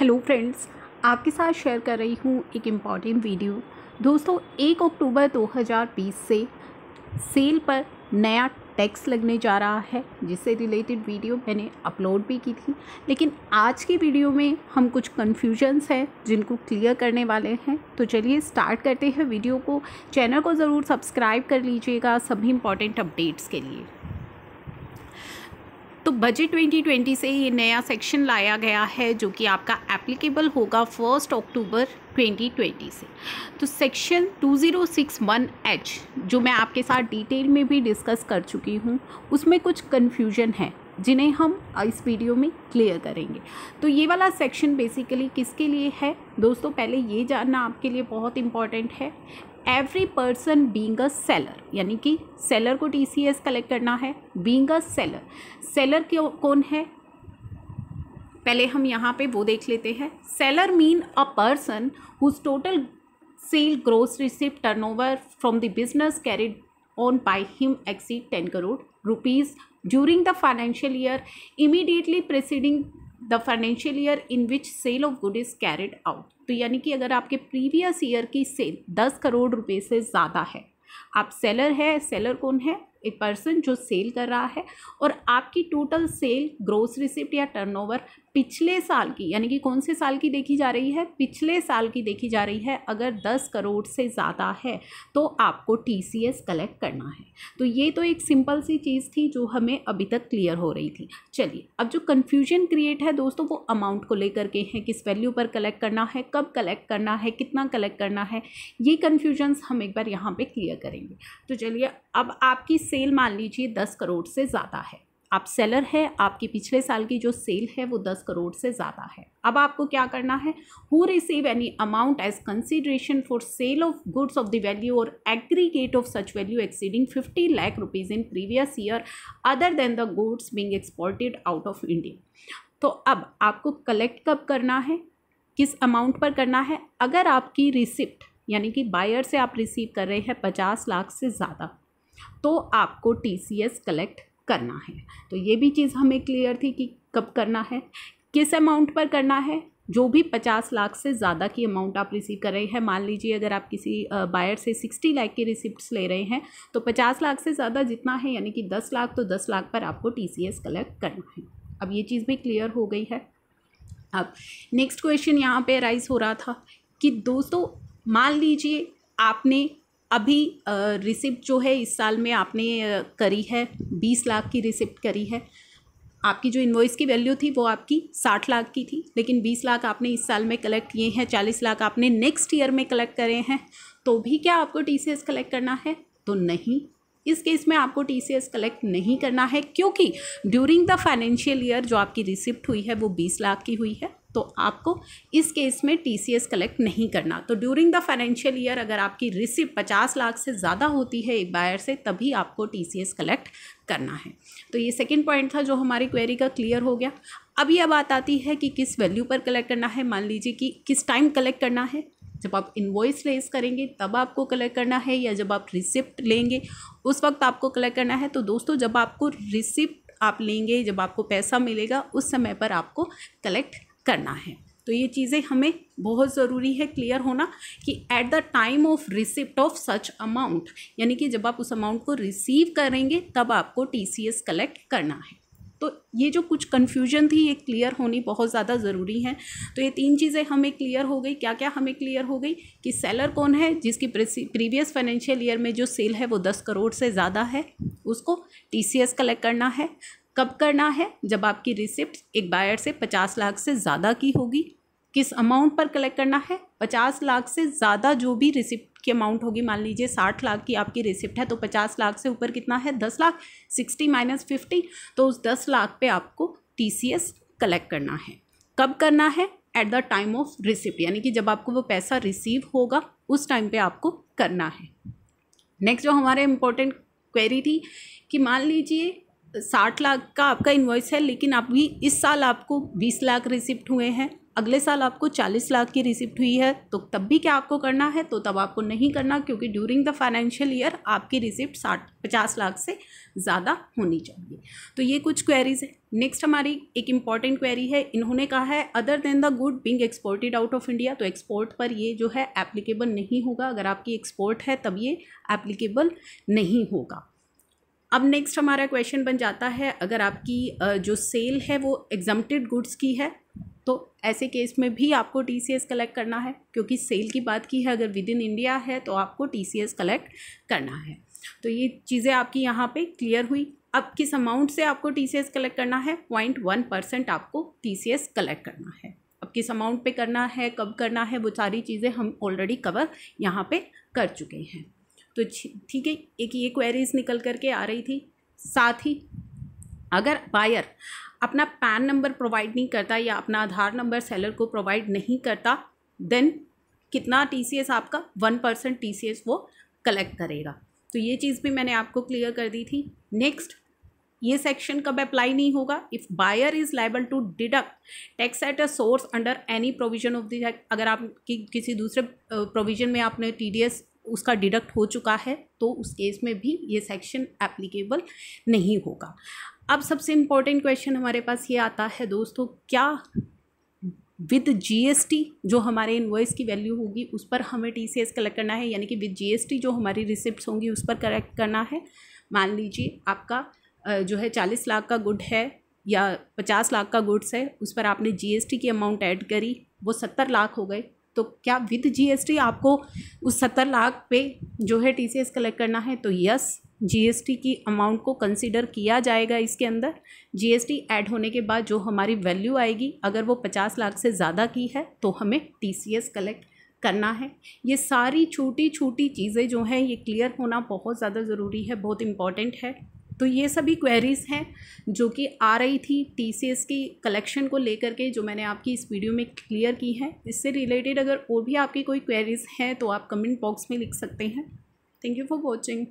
hello friends आपके साथ share कर रही हूँ एक इम्पॉर्टेंट वीडियो दोस्तों एक अक्टूबर 2020 से सेल पर नया टैक्स लगने जा रहा है जिससे रिलेटेड वीडियो मैंने अपलोड भी की थी लेकिन आज की वीडियो में हम कुछ कन्फ्यूजन्स हैं जिनको क्लियर करने वाले हैं तो चलिए स्टार्ट करते हैं वीडियो को चैनल को ज़रूर सब्सक्राइब कर लीजिएगा सभी इम्पॉर्टेंट अपडेट्स के लिए तो बजट 2020 से ये नया सेक्शन लाया गया है जो कि आपका एप्लीकेबल होगा फर्स्ट अक्टूबर 2020 से तो सेक्शन 2061H जो मैं आपके साथ डिटेल में भी डिस्कस कर चुकी हूँ उसमें कुछ कन्फ्यूजन है जिन्हें हम इस वीडियो में क्लियर करेंगे तो ये वाला सेक्शन बेसिकली किसके लिए है दोस्तों पहले ये जानना आपके लिए बहुत इम्पॉर्टेंट है every person being a seller यानी कि सेलर को टी सी एस कलेक्ट करना है बींग अ सेलर सेलर क्यों कौन है पहले हम यहाँ पे वो देख लेते हैं seller mean a person whose total sale gross receipt turnover from the business carried on by him exceed ten crore rupees during the financial year immediately preceding the financial year in which sale of good is carried out तो यानी कि अगर आपके previous year की cell दस करोड़ रुपए से ज़्यादा है आप सेलर है सेलर कौन है एक पर्सन जो सेल कर रहा है और आपकी टोटल सेल ग्रोस रिसिप्ट या टर्नओवर पिछले साल की यानी कि कौन से साल की देखी जा रही है पिछले साल की देखी जा रही है अगर दस करोड़ से ज़्यादा है तो आपको टी सी एस कलेक्ट करना है तो ये तो एक सिंपल सी चीज़ थी जो हमें अभी तक क्लियर हो रही थी चलिए अब जो कन्फ्यूजन क्रिएट है दोस्तों वो अमाउंट को लेकर के हैं किस वैल्यू पर कलेक्ट करना है कब कलेक्ट करना है कितना कलेक्ट करना है ये कन्फ्यूजन्स हम एक बार यहाँ पर क्लियर करेंगे तो चलिए अब आपकी सेल मान लीजिए दस करोड़ से ज़्यादा है आप सेलर हैं आपकी पिछले साल की जो सेल है वो दस करोड़ से ज़्यादा है अब आपको क्या करना है who receive any amount as consideration for sale of goods of the value or aggregate of such value exceeding fifty lakh rupees in previous year other than the goods being exported out of India तो अब आपको collect कब करना है किस amount पर करना है अगर आपकी रिसिप्ट यानी कि बायर से आप रिसीव कर रहे हैं पचास लाख से ज़्यादा तो आपको टी कलेक्ट करना है तो ये भी चीज़ हमें क्लियर थी कि कब करना है किस अमाउंट पर करना है जो भी पचास लाख से ज़्यादा की अमाउंट आप रिसीव कर रहे हैं मान लीजिए अगर आप किसी बायर से सिक्सटी लाख की रिसिप्ट ले रहे हैं तो पचास लाख से ज़्यादा जितना है यानी कि दस लाख तो दस लाख पर आपको टी कलेक्ट करना है अब ये चीज़ भी क्लियर हो गई है अब नेक्स्ट क्वेश्चन यहाँ पे राइज हो रहा था कि दोस्तों मान लीजिए आपने अभी रिसिप्ट जो है इस साल में आपने करी है बीस लाख की रिसिप्ट करी है आपकी जो इन्वॉइस की वैल्यू थी वो आपकी साठ लाख की थी लेकिन बीस लाख आपने इस साल में कलेक्ट किए हैं चालीस लाख आपने नेक्स्ट ईयर में कलेक्ट करे हैं तो भी क्या आपको टी कलेक्ट करना है तो नहीं इस केस में आपको टी कलेक्ट नहीं करना है क्योंकि ड्यूरिंग द फाइनेंशियल ईयर जो आपकी रिसिप्ट हुई है वो बीस लाख की हुई है तो आपको इस केस में टी कलेक्ट नहीं करना तो ड्यूरिंग द फाइनेंशियल ईयर अगर आपकी रिसिप्ट पचास लाख से ज़्यादा होती है एक बायर से तभी आपको टी कलेक्ट करना है तो ये सेकेंड पॉइंट था जो हमारी क्वेरी का क्लियर हो गया अब यह बात आती है कि किस वैल्यू पर कलेक्ट करना है मान लीजिए कि किस टाइम कलेक्ट करना है जब आप इन्वॉइस रेस करेंगे तब आपको कलेक्ट करना है या जब आप रिसिप्ट लेंगे उस वक्त आपको कलेक्ट करना है तो दोस्तों जब आपको रिसिप्ट आप लेंगे जब आपको पैसा मिलेगा उस समय पर आपको कलेक्ट करना है तो ये चीज़ें हमें बहुत ज़रूरी है क्लियर होना कि at the time of receipt of such amount यानी कि जब आप उस अमाउंट को रिसीव करेंगे तब आपको टी कलेक्ट करना है तो ये जो कुछ कन्फ्यूजन थी ये क्लियर होनी बहुत ज़्यादा ज़रूरी है तो ये तीन चीज़ें हमें क्लियर हो गई क्या क्या हमें क्लियर हो गई कि सेलर कौन है जिसकी प्रीवियस फाइनेंशियल ईयर में जो सेल है वो दस करोड़ से ज़्यादा है उसको टी कलेक्ट करना है कब करना है जब आपकी रिसिप्ट एक बायर से पचास लाख से ज़्यादा की होगी किस अमाउंट पर कलेक्ट करना है पचास लाख से ज़्यादा जो भी रिसिप्ट की अमाउंट होगी मान लीजिए साठ लाख की आपकी रिसिप्ट है तो पचास लाख से ऊपर कितना है दस लाख सिक्सटी माइनस फिफ्टी तो उस दस लाख पे आपको टी कलेक्ट करना है कब करना है at the time of receipt यानी कि जब आपको वो पैसा रिसीव होगा उस टाइम पे आपको करना है नेक्स्ट जो हमारे इम्पोर्टेंट क्वेरी थी कि मान लीजिए साठ लाख का आपका इन्वॉइस है लेकिन अभी इस साल आपको बीस लाख रिसिप्ट हुए हैं अगले साल आपको चालीस लाख की रिसिप्ट हुई है तो तब भी क्या आपको करना है तो तब आपको नहीं करना क्योंकि ड्यूरिंग द फाइनेंशियल ईयर आपकी रिसिप्ट साठ पचास लाख से ज़्यादा होनी चाहिए तो ये कुछ क्वेरीज है नेक्स्ट हमारी एक इम्पॉर्टेंट क्वेरी है इन्होंने कहा है other than the good being exported out of India तो एक्सपोर्ट पर ये जो है एप्लीकेबल नहीं होगा अगर आपकी एक्सपोर्ट है तब ये एप्लीकेबल नहीं होगा अब नेक्स्ट हमारा क्वेश्चन बन जाता है अगर आपकी जो सेल है वो एग्जम्प्टेड गुड्स की है तो ऐसे केस में भी आपको टी सी एस कलेक्ट करना है क्योंकि सेल की बात की है अगर विद इन इंडिया है तो आपको टी सी एस कलेक्ट करना है तो ये चीज़ें आपकी यहाँ पे क्लियर हुई अब किस अमाउंट से आपको टी सी एस कलेक्ट करना है पॉइंट वन परसेंट आपको टी सी एस कलेक्ट करना है अब किस अमाउंट पे करना है कब करना है वो सारी चीज़ें हम ऑलरेडी कवर यहाँ पे कर चुके हैं तो ठीक है एक ये क्वेरीज निकल करके आ रही थी साथ ही अगर बायर अपना पैन नंबर प्रोवाइड नहीं करता या अपना आधार नंबर सेलर को प्रोवाइड नहीं करता देन कितना टी आपका वन परसेंट टी वो कलेक्ट करेगा तो ये चीज़ भी मैंने आपको क्लियर कर दी थी नेक्स्ट ये सेक्शन कब अप्लाई नहीं होगा if buyer is liable to deduct tax at a source under any provision of the अगर आप कि, किसी दूसरे प्रोविजन में आपने टी डी एस उसका डिडक्ट हो चुका है तो उस केस में भी ये सेक्शन एप्लीकेबल नहीं होगा अब सबसे इम्पॉर्टेंट क्वेश्चन हमारे पास ये आता है दोस्तों क्या विद जीएसटी जो हमारे इन्वॉइस की वैल्यू होगी उस पर हमें टीसीएस कलेक्ट करना है यानी कि विद जीएसटी जो हमारी रिसिप्ट होंगी उस पर कलेक्ट करना है मान लीजिए आपका जो है चालीस लाख का गुड है या पचास लाख का गुड्स है उस पर आपने जीएसटी की अमाउंट ऐड करी वो सत्तर लाख हो गए तो क्या विद जीएसटी आपको उस सत्तर लाख पे जो है टीसीएस कलेक्ट करना है तो यस जीएसटी की अमाउंट को कंसिडर किया जाएगा इसके अंदर जीएसटी ऐड होने के बाद जो हमारी वैल्यू आएगी अगर वो पचास लाख से ज़्यादा की है तो हमें टीसीएस कलेक्ट करना है ये सारी छोटी छोटी चीज़ें जो हैं ये क्लियर होना बहुत ज़्यादा ज़रूरी है बहुत इम्पॉर्टेंट है तो ये सभी क्वेरीज़ हैं जो कि आ रही थी टी की कलेक्शन को लेकर के जो मैंने आपकी इस वीडियो में क्लियर की है इससे रिलेटेड अगर और भी आपकी कोई क्वेरीज़ हैं तो आप कमेंट बॉक्स में लिख सकते हैं थैंक यू फॉर वॉचिंग